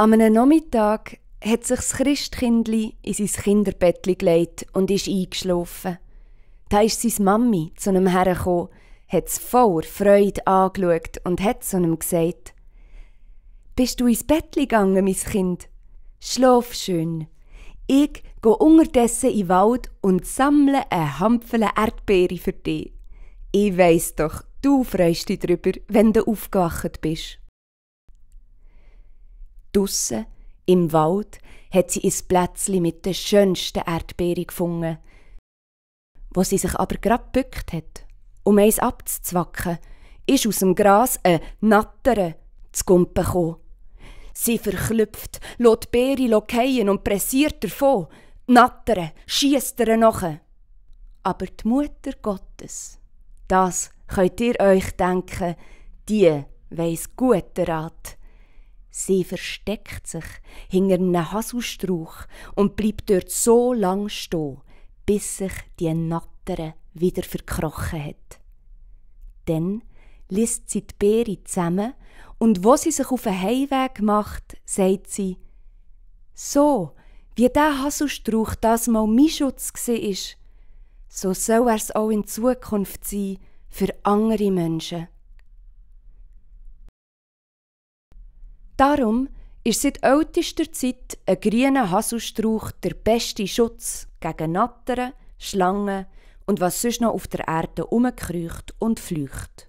An einem Nachmittag hat sich das Christkindli in sein Kinderbett gelegt und ist eingeschlafen. Da ist seine Mami zu einem hergekommen, hat es voller Freude angeschaut und hat zu einem gesagt, «Bist du ins Bett gegangen, mein Kind? Schlaf schön. Ich gehe unterdessen in den Wald und sammle eine Handvoll Erdbeere für dich. Ich weiss doch, du freust dich darüber, wenn du aufgewacht bist.» Dusse, im Wald, hat sie ein Plätzchen mit der schönsten Erdbeere gefunden, wo sie sich aber gerade bückt hat, um eins abzuzwacken, ist aus dem Gras ein Nattere zu Gumpen gekommen. Sie verklüpft, lässt die Beere lokeien und pressiert davon. Nattere, schießt er nach. Aber die Mutter Gottes, das könnt ihr euch denken, die weiss guten Rat. Sie versteckt sich hinter einem Haselstrauch und bleibt dort so lang stehen, bis sich die Natter wieder verkrochen hat. Dann liest sie die Beere zusammen und wo sie sich auf den Heimweg macht, sagt sie, so, wie der Haselstrauch das mal mein Schutz war, so soll er es auch in Zukunft sein für andere Menschen. Darum ist seit ältester Zeit ein grüner Haselstrauch der beste Schutz gegen Natteren, Schlangen und was sonst noch auf der Erde umkriecht und flücht.